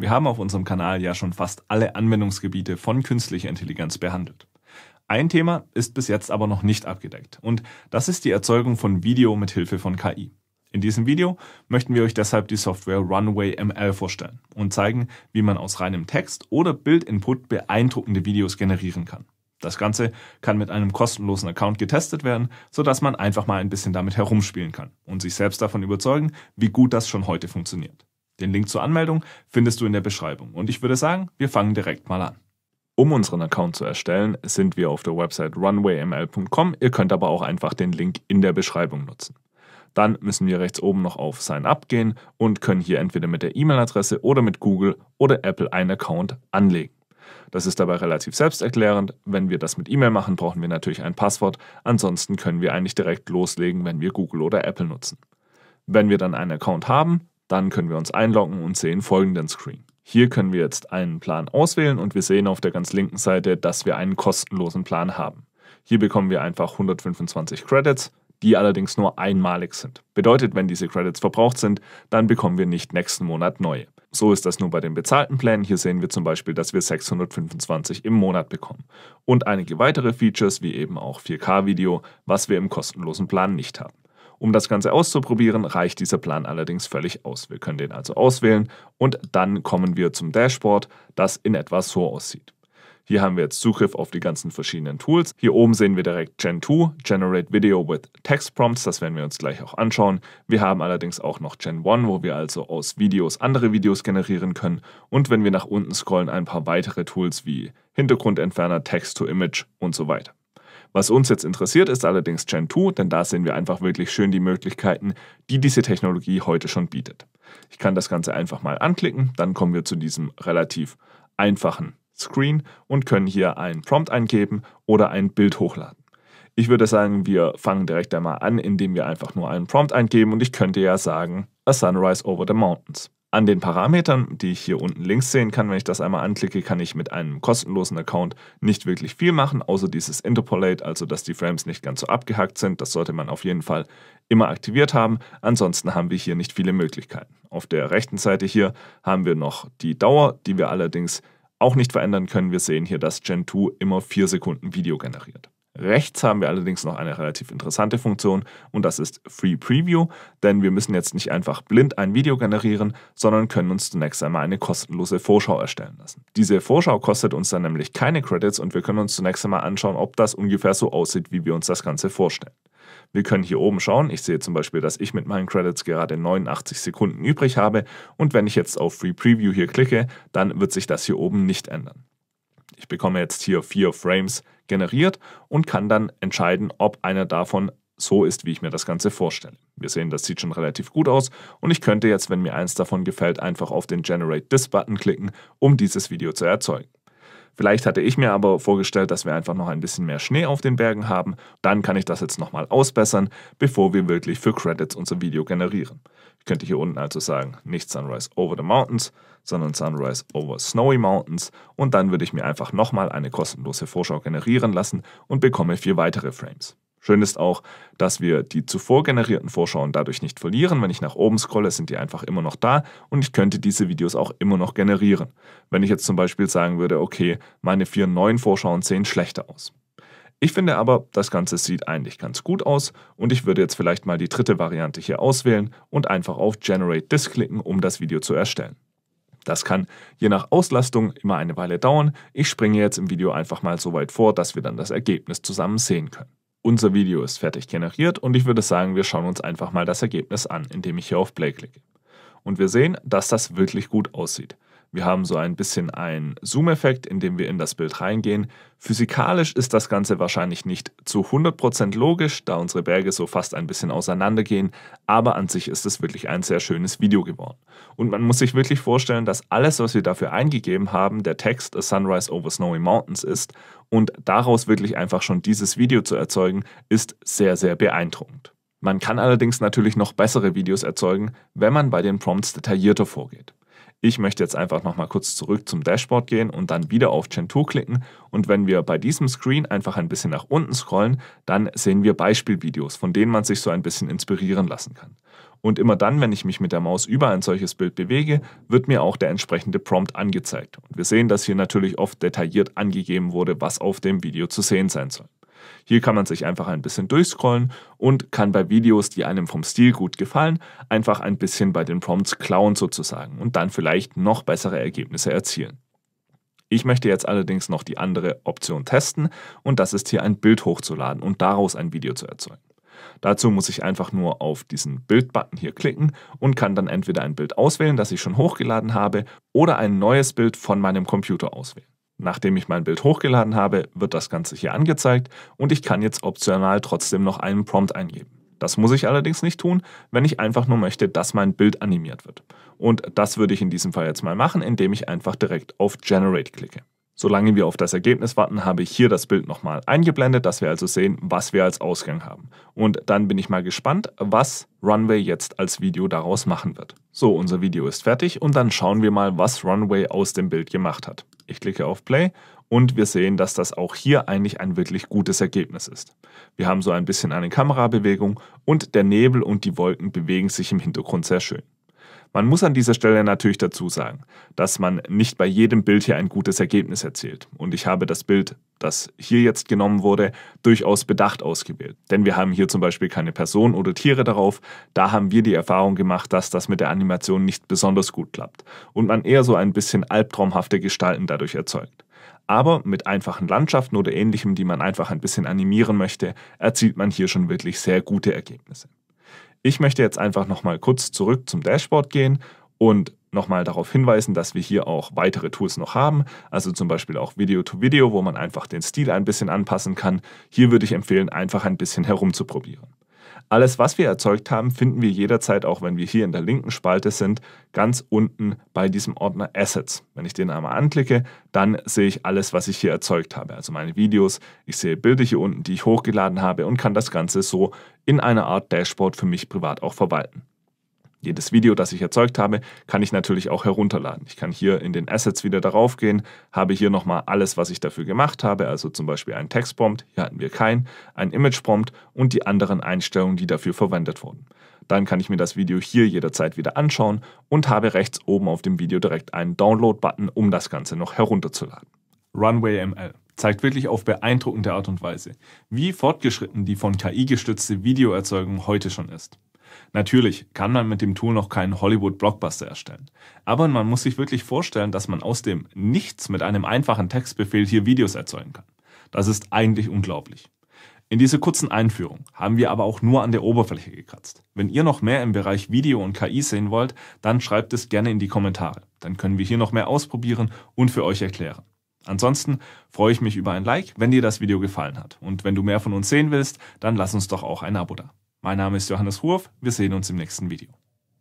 Wir haben auf unserem Kanal ja schon fast alle Anwendungsgebiete von künstlicher Intelligenz behandelt. Ein Thema ist bis jetzt aber noch nicht abgedeckt und das ist die Erzeugung von Video mit Hilfe von KI. In diesem Video möchten wir euch deshalb die Software Runway ML vorstellen und zeigen, wie man aus reinem Text oder Bildinput beeindruckende Videos generieren kann. Das Ganze kann mit einem kostenlosen Account getestet werden, sodass man einfach mal ein bisschen damit herumspielen kann und sich selbst davon überzeugen, wie gut das schon heute funktioniert. Den Link zur Anmeldung findest du in der Beschreibung. Und ich würde sagen, wir fangen direkt mal an. Um unseren Account zu erstellen, sind wir auf der Website runwayml.com. Ihr könnt aber auch einfach den Link in der Beschreibung nutzen. Dann müssen wir rechts oben noch auf Sign Up gehen und können hier entweder mit der E-Mail-Adresse oder mit Google oder Apple einen Account anlegen. Das ist dabei relativ selbsterklärend. Wenn wir das mit E-Mail machen, brauchen wir natürlich ein Passwort. Ansonsten können wir eigentlich direkt loslegen, wenn wir Google oder Apple nutzen. Wenn wir dann einen Account haben, dann können wir uns einloggen und sehen folgenden Screen. Hier können wir jetzt einen Plan auswählen und wir sehen auf der ganz linken Seite, dass wir einen kostenlosen Plan haben. Hier bekommen wir einfach 125 Credits, die allerdings nur einmalig sind. Bedeutet, wenn diese Credits verbraucht sind, dann bekommen wir nicht nächsten Monat neue. So ist das nur bei den bezahlten Plänen. Hier sehen wir zum Beispiel, dass wir 625 im Monat bekommen. Und einige weitere Features wie eben auch 4K-Video, was wir im kostenlosen Plan nicht haben. Um das Ganze auszuprobieren, reicht dieser Plan allerdings völlig aus. Wir können den also auswählen und dann kommen wir zum Dashboard, das in etwa so aussieht. Hier haben wir jetzt Zugriff auf die ganzen verschiedenen Tools. Hier oben sehen wir direkt Gen 2, Generate Video with Text Prompts, das werden wir uns gleich auch anschauen. Wir haben allerdings auch noch Gen 1, wo wir also aus Videos andere Videos generieren können. Und wenn wir nach unten scrollen, ein paar weitere Tools wie Hintergrundentferner, Text to Image und so weiter. Was uns jetzt interessiert, ist allerdings Gen 2, denn da sehen wir einfach wirklich schön die Möglichkeiten, die diese Technologie heute schon bietet. Ich kann das Ganze einfach mal anklicken, dann kommen wir zu diesem relativ einfachen Screen und können hier einen Prompt eingeben oder ein Bild hochladen. Ich würde sagen, wir fangen direkt einmal an, indem wir einfach nur einen Prompt eingeben und ich könnte ja sagen, a sunrise over the mountains. An den Parametern, die ich hier unten links sehen kann, wenn ich das einmal anklicke, kann ich mit einem kostenlosen Account nicht wirklich viel machen, außer dieses Interpolate, also dass die Frames nicht ganz so abgehackt sind. Das sollte man auf jeden Fall immer aktiviert haben. Ansonsten haben wir hier nicht viele Möglichkeiten. Auf der rechten Seite hier haben wir noch die Dauer, die wir allerdings auch nicht verändern können. Wir sehen hier, dass Gen 2 immer 4 Sekunden Video generiert. Rechts haben wir allerdings noch eine relativ interessante Funktion und das ist Free Preview, denn wir müssen jetzt nicht einfach blind ein Video generieren, sondern können uns zunächst einmal eine kostenlose Vorschau erstellen lassen. Diese Vorschau kostet uns dann nämlich keine Credits und wir können uns zunächst einmal anschauen, ob das ungefähr so aussieht, wie wir uns das Ganze vorstellen. Wir können hier oben schauen, ich sehe zum Beispiel, dass ich mit meinen Credits gerade 89 Sekunden übrig habe und wenn ich jetzt auf Free Preview hier klicke, dann wird sich das hier oben nicht ändern. Ich bekomme jetzt hier vier Frames generiert und kann dann entscheiden, ob einer davon so ist, wie ich mir das Ganze vorstelle. Wir sehen, das sieht schon relativ gut aus und ich könnte jetzt, wenn mir eins davon gefällt, einfach auf den Generate This Button klicken, um dieses Video zu erzeugen. Vielleicht hatte ich mir aber vorgestellt, dass wir einfach noch ein bisschen mehr Schnee auf den Bergen haben. Dann kann ich das jetzt nochmal ausbessern, bevor wir wirklich für Credits unser Video generieren. Ich könnte hier unten also sagen, nicht Sunrise over the Mountains, sondern Sunrise over Snowy Mountains. Und dann würde ich mir einfach nochmal eine kostenlose Vorschau generieren lassen und bekomme vier weitere Frames. Schön ist auch, dass wir die zuvor generierten Vorschauen dadurch nicht verlieren. Wenn ich nach oben scrolle, sind die einfach immer noch da und ich könnte diese Videos auch immer noch generieren. Wenn ich jetzt zum Beispiel sagen würde, okay, meine vier neuen Vorschauen sehen schlechter aus. Ich finde aber, das Ganze sieht eigentlich ganz gut aus und ich würde jetzt vielleicht mal die dritte Variante hier auswählen und einfach auf Generate Disk klicken, um das Video zu erstellen. Das kann je nach Auslastung immer eine Weile dauern. Ich springe jetzt im Video einfach mal so weit vor, dass wir dann das Ergebnis zusammen sehen können. Unser Video ist fertig generiert und ich würde sagen, wir schauen uns einfach mal das Ergebnis an, indem ich hier auf Play klicke. Und wir sehen, dass das wirklich gut aussieht. Wir haben so ein bisschen einen Zoom-Effekt, indem wir in das Bild reingehen. Physikalisch ist das Ganze wahrscheinlich nicht zu 100% logisch, da unsere Berge so fast ein bisschen auseinandergehen, aber an sich ist es wirklich ein sehr schönes Video geworden. Und man muss sich wirklich vorstellen, dass alles, was wir dafür eingegeben haben, der Text A Sunrise over Snowy Mountains ist und daraus wirklich einfach schon dieses Video zu erzeugen, ist sehr, sehr beeindruckend. Man kann allerdings natürlich noch bessere Videos erzeugen, wenn man bei den Prompts detaillierter vorgeht. Ich möchte jetzt einfach nochmal kurz zurück zum Dashboard gehen und dann wieder auf Gen 2 klicken und wenn wir bei diesem Screen einfach ein bisschen nach unten scrollen, dann sehen wir Beispielvideos, von denen man sich so ein bisschen inspirieren lassen kann. Und immer dann, wenn ich mich mit der Maus über ein solches Bild bewege, wird mir auch der entsprechende Prompt angezeigt. Und wir sehen, dass hier natürlich oft detailliert angegeben wurde, was auf dem Video zu sehen sein soll. Hier kann man sich einfach ein bisschen durchscrollen und kann bei Videos, die einem vom Stil gut gefallen, einfach ein bisschen bei den Prompts klauen sozusagen und dann vielleicht noch bessere Ergebnisse erzielen. Ich möchte jetzt allerdings noch die andere Option testen und das ist hier ein Bild hochzuladen und daraus ein Video zu erzeugen. Dazu muss ich einfach nur auf diesen Bild-Button hier klicken und kann dann entweder ein Bild auswählen, das ich schon hochgeladen habe, oder ein neues Bild von meinem Computer auswählen. Nachdem ich mein Bild hochgeladen habe, wird das Ganze hier angezeigt und ich kann jetzt optional trotzdem noch einen Prompt eingeben. Das muss ich allerdings nicht tun, wenn ich einfach nur möchte, dass mein Bild animiert wird. Und das würde ich in diesem Fall jetzt mal machen, indem ich einfach direkt auf Generate klicke. Solange wir auf das Ergebnis warten, habe ich hier das Bild nochmal eingeblendet, dass wir also sehen, was wir als Ausgang haben. Und dann bin ich mal gespannt, was Runway jetzt als Video daraus machen wird. So, unser Video ist fertig und dann schauen wir mal, was Runway aus dem Bild gemacht hat. Ich klicke auf Play und wir sehen, dass das auch hier eigentlich ein wirklich gutes Ergebnis ist. Wir haben so ein bisschen eine Kamerabewegung und der Nebel und die Wolken bewegen sich im Hintergrund sehr schön. Man muss an dieser Stelle natürlich dazu sagen, dass man nicht bei jedem Bild hier ein gutes Ergebnis erzielt. Und ich habe das Bild, das hier jetzt genommen wurde, durchaus bedacht ausgewählt. Denn wir haben hier zum Beispiel keine Person oder Tiere darauf. Da haben wir die Erfahrung gemacht, dass das mit der Animation nicht besonders gut klappt und man eher so ein bisschen albtraumhafte Gestalten dadurch erzeugt. Aber mit einfachen Landschaften oder ähnlichem, die man einfach ein bisschen animieren möchte, erzielt man hier schon wirklich sehr gute Ergebnisse. Ich möchte jetzt einfach nochmal kurz zurück zum Dashboard gehen und nochmal darauf hinweisen, dass wir hier auch weitere Tools noch haben, also zum Beispiel auch Video-to-Video, -Video, wo man einfach den Stil ein bisschen anpassen kann. Hier würde ich empfehlen, einfach ein bisschen herumzuprobieren. Alles, was wir erzeugt haben, finden wir jederzeit, auch wenn wir hier in der linken Spalte sind, ganz unten bei diesem Ordner Assets. Wenn ich den einmal anklicke, dann sehe ich alles, was ich hier erzeugt habe. Also meine Videos, ich sehe Bilder hier unten, die ich hochgeladen habe und kann das Ganze so in einer Art Dashboard für mich privat auch verwalten. Jedes Video, das ich erzeugt habe, kann ich natürlich auch herunterladen. Ich kann hier in den Assets wieder darauf gehen, habe hier nochmal alles, was ich dafür gemacht habe, also zum Beispiel einen Textprompt, hier hatten wir keinen, einen Imageprompt und die anderen Einstellungen, die dafür verwendet wurden. Dann kann ich mir das Video hier jederzeit wieder anschauen und habe rechts oben auf dem Video direkt einen Download-Button, um das Ganze noch herunterzuladen. Runway ML zeigt wirklich auf beeindruckende Art und Weise, wie fortgeschritten die von KI gestützte Videoerzeugung heute schon ist. Natürlich kann man mit dem Tool noch keinen Hollywood-Blockbuster erstellen. Aber man muss sich wirklich vorstellen, dass man aus dem Nichts mit einem einfachen Textbefehl hier Videos erzeugen kann. Das ist eigentlich unglaublich. In dieser kurzen Einführung haben wir aber auch nur an der Oberfläche gekratzt. Wenn ihr noch mehr im Bereich Video und KI sehen wollt, dann schreibt es gerne in die Kommentare. Dann können wir hier noch mehr ausprobieren und für euch erklären. Ansonsten freue ich mich über ein Like, wenn dir das Video gefallen hat. Und wenn du mehr von uns sehen willst, dann lass uns doch auch ein Abo da. Mein Name ist Johannes Ruf. Wir sehen uns im nächsten Video.